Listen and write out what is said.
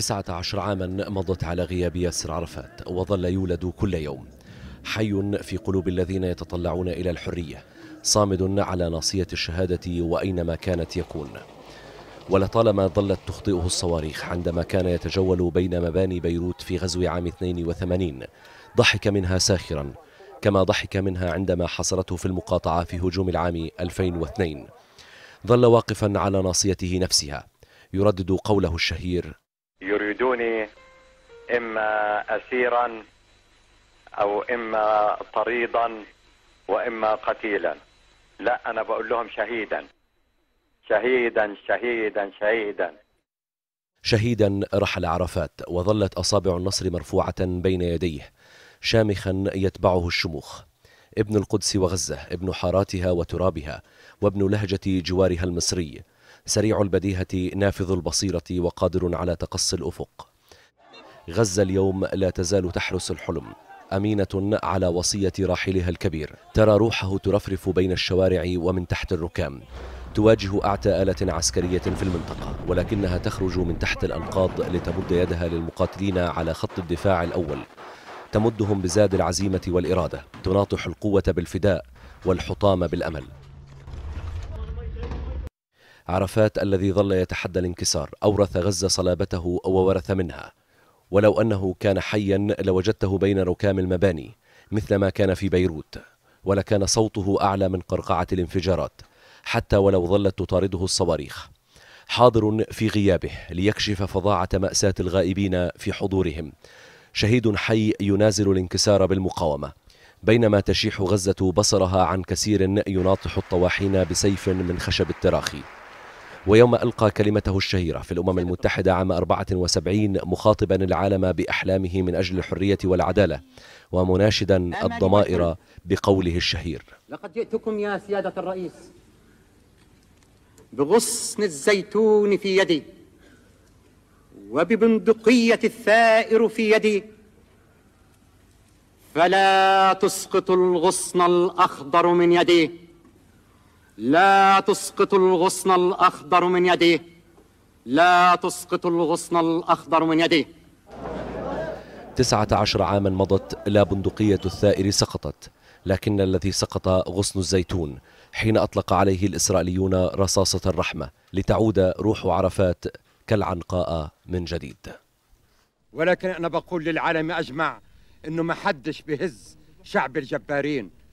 19 عاما مضت على غياب ياسر عرفات وظل يولد كل يوم حي في قلوب الذين يتطلعون إلى الحرية صامد على ناصية الشهادة وأينما كانت يكون ولطالما ظلت تخطئه الصواريخ عندما كان يتجول بين مباني بيروت في غزو عام 82 ضحك منها ساخرا كما ضحك منها عندما حصرته في المقاطعة في هجوم العام 2002 ظل واقفا على ناصيته نفسها يردد قوله الشهير يجدوني إما أسيرا أو إما طريدا وإما قتيلا لا أنا بقول لهم شهيدا شهيدا شهيدا شهيدا شهيدا رحل عرفات وظلت أصابع النصر مرفوعة بين يديه شامخا يتبعه الشموخ ابن القدس وغزة ابن حاراتها وترابها وابن لهجة جوارها المصري سريع البديهة نافذ البصيرة وقادر على تقصي الأفق غزة اليوم لا تزال تحرس الحلم أمينة على وصية راحلها الكبير ترى روحه ترفرف بين الشوارع ومن تحت الركام تواجه أعتى آلة عسكرية في المنطقة ولكنها تخرج من تحت الأنقاض لتمد يدها للمقاتلين على خط الدفاع الأول تمدهم بزاد العزيمة والإرادة تناطح القوة بالفداء والحطام بالأمل عرفات الذي ظل يتحدى الانكسار أورث غزة صلابته وورث منها ولو أنه كان حيا لوجدته بين ركام المباني مثل ما كان في بيروت ولكان صوته أعلى من قرقعة الانفجارات حتى ولو ظلت تطارده الصواريخ حاضر في غيابه ليكشف فظاعة مأساة الغائبين في حضورهم شهيد حي ينازل الانكسار بالمقاومة بينما تشيح غزة بصرها عن كسير يناطح الطواحين بسيف من خشب التراخي ويوم ألقى كلمته الشهيرة في الأمم المتحدة عام 74 مخاطبا العالم بأحلامه من أجل الحرية والعدالة ومناشدا الضمائر بقوله الشهير لقد جئتكم يا سيادة الرئيس بغصن الزيتون في يدي وببندقية الثائر في يدي فلا تسقط الغصن الأخضر من يدي لا تسقط الغصن الأخضر من يدي لا تسقط الغصن الأخضر من يدي تسعة عشر عاما مضت لا بندقية الثائر سقطت لكن الذي سقط غصن الزيتون حين أطلق عليه الإسرائيليون رصاصة الرحمة لتعود روح عرفات كالعنقاء من جديد ولكن أنا بقول للعالم أجمع أنه ما حدش بهز شعب الجبارين